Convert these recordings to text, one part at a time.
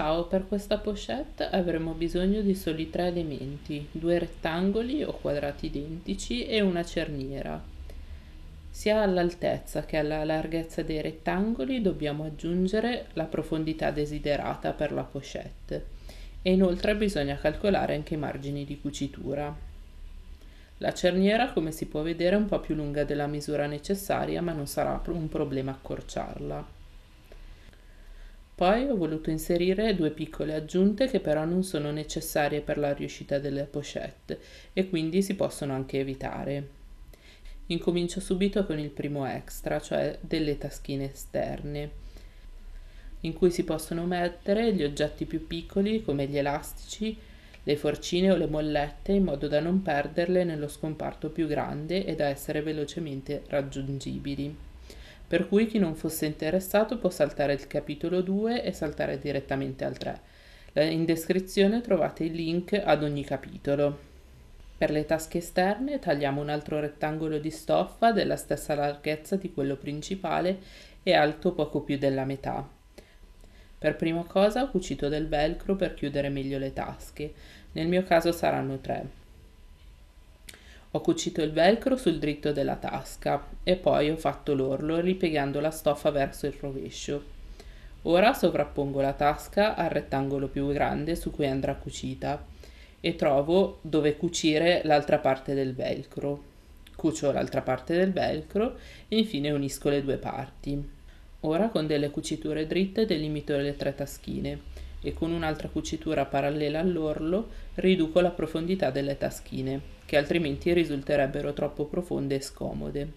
Ciao, per questa pochette avremo bisogno di soli tre elementi, due rettangoli o quadrati identici e una cerniera. Sia all'altezza che alla larghezza dei rettangoli dobbiamo aggiungere la profondità desiderata per la pochette e inoltre bisogna calcolare anche i margini di cucitura. La cerniera, come si può vedere, è un po' più lunga della misura necessaria, ma non sarà un problema accorciarla. Poi ho voluto inserire due piccole aggiunte che però non sono necessarie per la riuscita delle pochette e quindi si possono anche evitare. Incomincio subito con il primo extra, cioè delle taschine esterne in cui si possono mettere gli oggetti più piccoli come gli elastici, le forcine o le mollette in modo da non perderle nello scomparto più grande e da essere velocemente raggiungibili per cui chi non fosse interessato può saltare il capitolo 2 e saltare direttamente al 3. In descrizione trovate il link ad ogni capitolo. Per le tasche esterne tagliamo un altro rettangolo di stoffa della stessa larghezza di quello principale e alto poco più della metà. Per prima cosa ho cucito del velcro per chiudere meglio le tasche, nel mio caso saranno tre. Ho cucito il velcro sul dritto della tasca e poi ho fatto l'orlo ripiegando la stoffa verso il rovescio. Ora sovrappongo la tasca al rettangolo più grande su cui andrà cucita e trovo dove cucire l'altra parte del velcro. Cucio l'altra parte del velcro e infine unisco le due parti. Ora con delle cuciture dritte delimito le tre taschine e con un'altra cucitura parallela all'orlo riduco la profondità delle taschine, che altrimenti risulterebbero troppo profonde e scomode.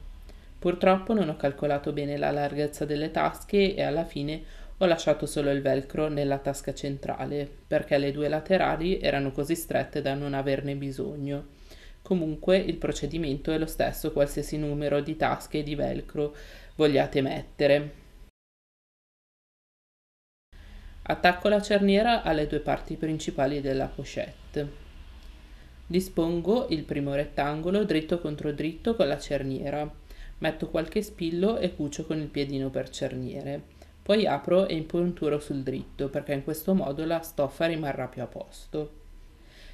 Purtroppo non ho calcolato bene la larghezza delle tasche e alla fine ho lasciato solo il velcro nella tasca centrale, perché le due laterali erano così strette da non averne bisogno. Comunque il procedimento è lo stesso qualsiasi numero di tasche di velcro vogliate mettere, Attacco la cerniera alle due parti principali della pochette. Dispongo il primo rettangolo dritto contro dritto con la cerniera. Metto qualche spillo e cucio con il piedino per cerniere. Poi apro e impunturo sul dritto perché in questo modo la stoffa rimarrà più a posto.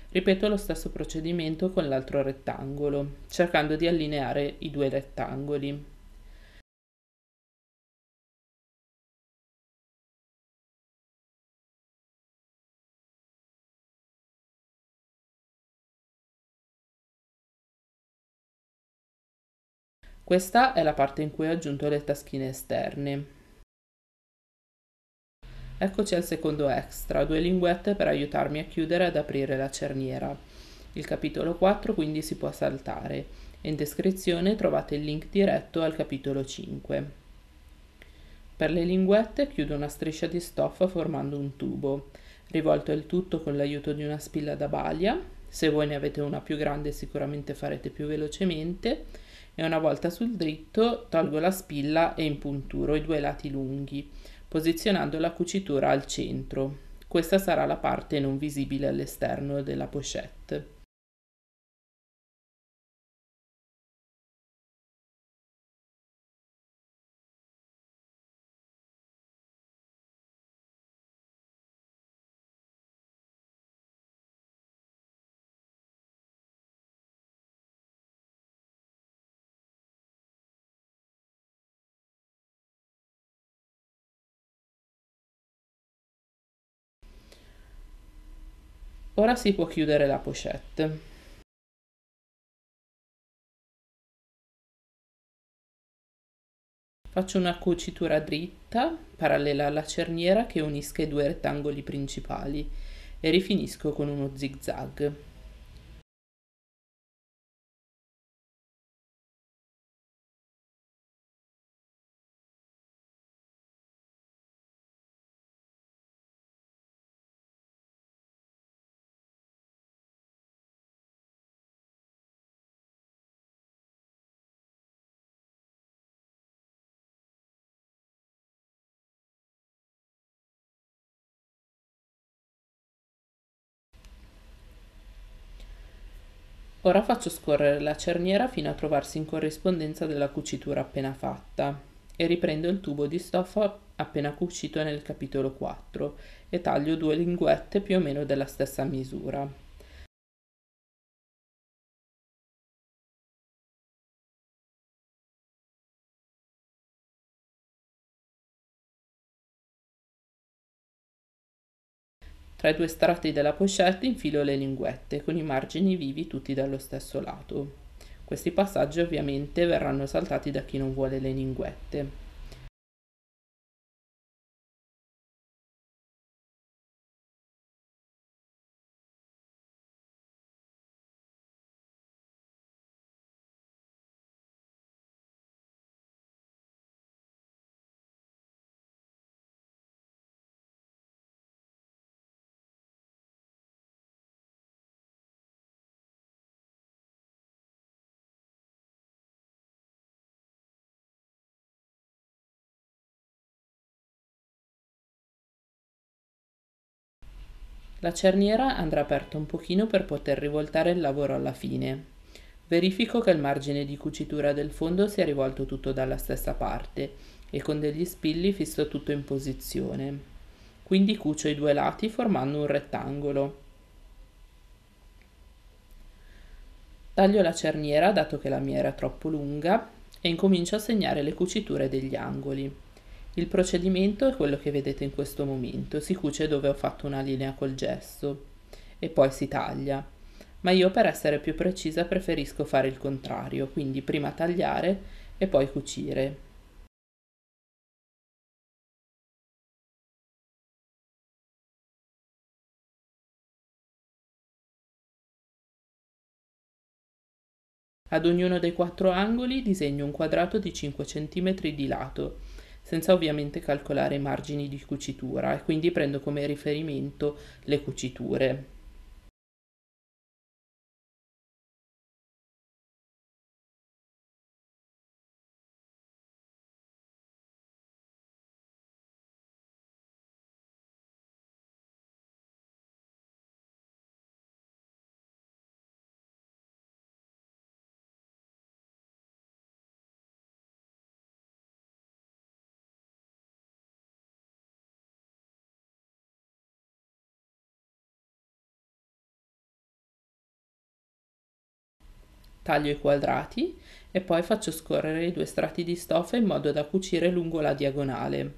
Ripeto lo stesso procedimento con l'altro rettangolo, cercando di allineare i due rettangoli. Questa è la parte in cui ho aggiunto le taschine esterne. Eccoci al secondo extra, due linguette per aiutarmi a chiudere ed aprire la cerniera. Il capitolo 4 quindi si può saltare. In descrizione trovate il link diretto al capitolo 5. Per le linguette chiudo una striscia di stoffa formando un tubo. Rivolto il tutto con l'aiuto di una spilla da balia. Se voi ne avete una più grande sicuramente farete più velocemente e una volta sul dritto tolgo la spilla e impunturo i due lati lunghi, posizionando la cucitura al centro. Questa sarà la parte non visibile all'esterno della pochette. Ora si può chiudere la pochette. Faccio una cucitura dritta, parallela alla cerniera che unisca i due rettangoli principali e rifinisco con uno zig zag. Ora faccio scorrere la cerniera fino a trovarsi in corrispondenza della cucitura appena fatta e riprendo il tubo di stoffa appena cucito nel capitolo 4 e taglio due linguette più o meno della stessa misura. Tra i due strati della pochette infilo le linguette con i margini vivi tutti dallo stesso lato. Questi passaggi ovviamente verranno saltati da chi non vuole le linguette. La cerniera andrà aperta un pochino per poter rivoltare il lavoro alla fine. Verifico che il margine di cucitura del fondo sia rivolto tutto dalla stessa parte e con degli spilli fisso tutto in posizione. Quindi cucio i due lati formando un rettangolo. Taglio la cerniera dato che la mia era troppo lunga e incomincio a segnare le cuciture degli angoli. Il procedimento è quello che vedete in questo momento, si cuce dove ho fatto una linea col gesso e poi si taglia, ma io per essere più precisa preferisco fare il contrario, quindi prima tagliare e poi cucire. Ad ognuno dei quattro angoli disegno un quadrato di 5 cm di lato senza ovviamente calcolare i margini di cucitura e quindi prendo come riferimento le cuciture. taglio i quadrati e poi faccio scorrere i due strati di stoffa in modo da cucire lungo la diagonale.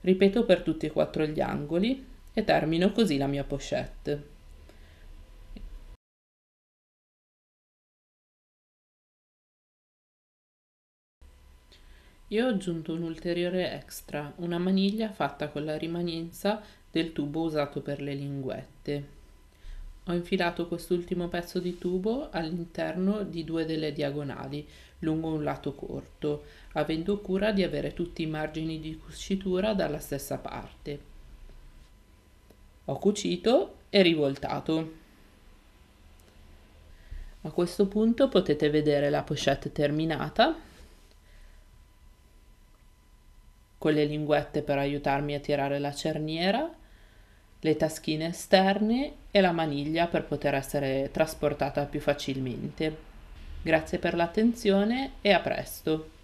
Ripeto per tutti e quattro gli angoli e termino così la mia pochette. Io ho aggiunto un ulteriore extra, una maniglia fatta con la rimanenza del tubo usato per le linguette. Ho infilato quest'ultimo pezzo di tubo all'interno di due delle diagonali, lungo un lato corto, avendo cura di avere tutti i margini di cucitura dalla stessa parte. Ho cucito e rivoltato. A questo punto potete vedere la pochette terminata con le linguette per aiutarmi a tirare la cerniera le taschine esterne e la maniglia per poter essere trasportata più facilmente. Grazie per l'attenzione e a presto!